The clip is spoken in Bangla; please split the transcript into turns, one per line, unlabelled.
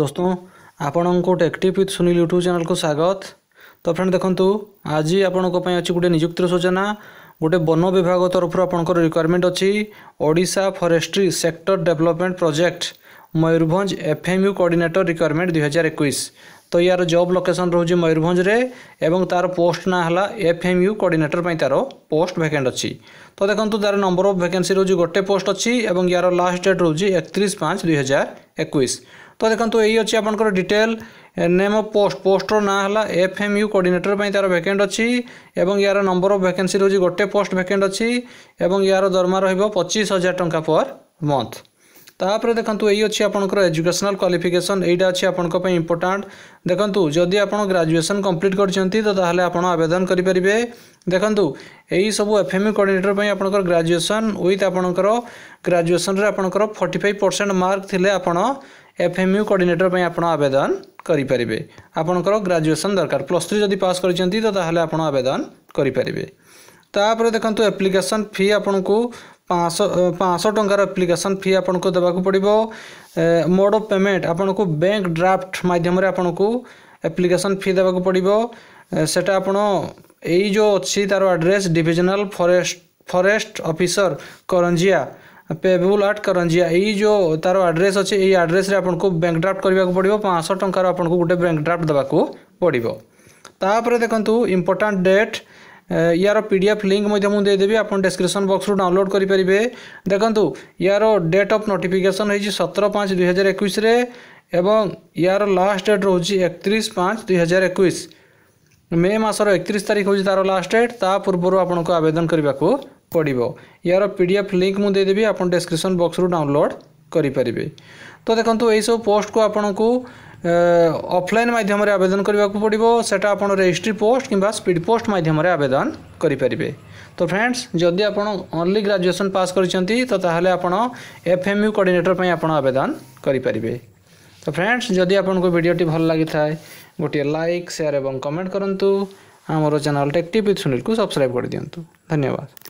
दोस्तों ଆପଣଙ୍କୁ ଟେକ୍ଟିପ୍ ୱିଥ୍ ସୁନୀଲ ୟୁଟ୍ୟୁବ୍ ଚ୍ୟାନେଲ୍କୁ ସ୍ୱାଗତ ତ ଫ୍ରେଣ୍ଡ ଦେଖନ୍ତୁ ଆଜି ଆପଣଙ୍କ ପାଇଁ ଅଛି ଗୋଟେ ନିଯୁକ୍ତିର ସୂଚନା ଗୋଟେ ବନ ବିଭାଗ ତରଫରୁ ଆପଣଙ୍କର ରିକ୍ୱାରମେଣ୍ଟ ଅଛି Odisha forestry sector development project Mayurbhanj FMU coordinator requirement ଦୁଇହଜାର ଏକୋଇଶ ତ ୟାର ଜବ୍ ଲୋକେସନ୍ ରହୁଛି ମୟୂରଭଞ୍ଜରେ ଏବଂ ତା'ର ପୋଷ୍ଟ ନାଁ ହେଲା ଏଫ୍ଏମ୍ୟୁ କୋର୍ଡ଼ିନେଟର ପାଇଁ ତା'ର ପୋଷ୍ଟ ଭ୍ୟାକେଣ୍ଟ ଅଛି ତ ଦେଖନ୍ତୁ ତା'ର ନମ୍ବର ଅଫ୍ ଭ୍ୟାକେନ୍ସି ରହୁଛି ଗୋଟେ ପୋଷ୍ଟ ଅଛି ଏବଂ ୟାର ଲାଷ୍ଟ ଡେଟ୍ ରହୁଛି ଏକତିରିଶ ପାଞ୍ଚ ଦୁଇହଜାର ଏକୋଇଶ ତ ଦେଖନ୍ତୁ ଏଇ ଅଛି ଆପଣଙ୍କର ଡିଟେଲ୍ ନେମ୍ ଅଫ୍ ପୋଷ୍ଟ ପୋଷ୍ଟର ନାଁ ହେଲା ଏଫ୍ ଏମ୍ ୟୁ କୋର୍ଡ଼ିନେଟର ପାଇଁ ତା'ର ଭ୍ୟାକେଣ୍ଟ ଅଛି ଏବଂ ୟାର ନମ୍ବର ଅଫ୍ ଭ୍ୟାକେନ୍ସି ରହୁଛି ଗୋଟେ ପୋଷ୍ଟ ଭ୍ୟାକେଣ୍ଟ ଅଛି ଏବଂ ୟାର ଦରମା ରହିବ ପଚିଶ ହଜାର ଟଙ୍କା ପର୍ ମନ୍ଥ ତାପରେ ଦେଖନ୍ତୁ ଏଇ ଅଛି ଆପଣଙ୍କର ଏଜୁକେସନାଲ୍ କ୍ୱାଲିଫିକେସନ୍ ଏଇଟା ଅଛି ଆପଣଙ୍କ ପାଇଁ ଇମ୍ପୋର୍ଟାଣ୍ଟ ଦେଖନ୍ତୁ ଯଦି ଆପଣ ଗ୍ରାଜୁଏସନ୍ କମ୍ପ୍ଲିଟ୍ କରିଛନ୍ତି ତ ତାହେଲେ ଆପଣ ଆବେଦନ କରିପାରିବେ ଦେଖନ୍ତୁ ଏଇ ସବୁ ଏଫ୍ ଏମ୍ କୋର୍ଡ଼ିନେଟର ପାଇଁ ଆପଣଙ୍କର ଗ୍ରାଜୁଏସନ୍ ୱିଥ୍ ଆପଣଙ୍କର ଗ୍ରାଜୁଏସନ୍ରେ ଆପଣଙ୍କର ଫର୍ଟି ଫାଇଭ୍ ପରସେଣ୍ଟ ମାର୍କ ଥିଲେ ଆପଣ এফএমইউ কোঅর্ডিনেটর পাই আপন আবেদন করিপারিবে আপনার গ্রাজুয়েসন দরকার প্লস থ্রি যদি পাস করছেন তো তাহলে আপনার আবেদন করিপারিবে তাপরে দেখুন আপ্লিকেসন ফি আপনার পাঁচশো পাঁচশো টঙ্কার আপ্লিকেসন ফি আপনার দেওয়া পড়ব মোড অফ পেমেন্ট আপনার ব্যাঙ্ক ড্রাফট মাধ্যমে আপনার আপ্লিকেসন ফি দেওয়া পড়ব সেটা আপনার এই যে অছি তার address divisional forest forest officer Karanjia payable at Karanjia जो तार आड्रेस अच्छे यही आड्रेस आपको बैंक ड्राफ्ट करवाक पड़ो पांचश टकर गोटे बैंक ड्राफ्ट देवाक पड़ो तापर देखु इंपोर्टाट डेट यार एफ लिंक मुझेदेवि आप बक्स बक्सु डाउनलोड करेंगे देखु यार डेट अफ नोटिफिकेसन हो सतर पाँच दुई हजार एक यार लास्ट डेट रोज एक पाँच दुई हजार एक मे मस एक तारीख हो तार लास्ट डेट ता पूर्व आपको आवेदन करने को पड़ो यार डी एफ लिंक मुझे देदेवि आप डेस्क्रिपन बक्स रु डाउनलोड करेंगे तो देखो यही सब पोस्ट को आपन को ऑफलाइन मध्यम आवेदन करने को पड़ो सेटा आप पोस्ट कि स्पीड पोस्ट मध्यम आवेदन करेंगे तो फ्रेंड्स जदि आप only graduation pass U coordinator पर आवेदन करेंगे तो फ्रेंड्स जदि आपको भिडटी भल लगी था गोटे लाइक सेयार और कमेंट करूँ आमर चेल टेक्टिव विथ सुनील को सब्सक्राइब कर दिंतु धन्यवाद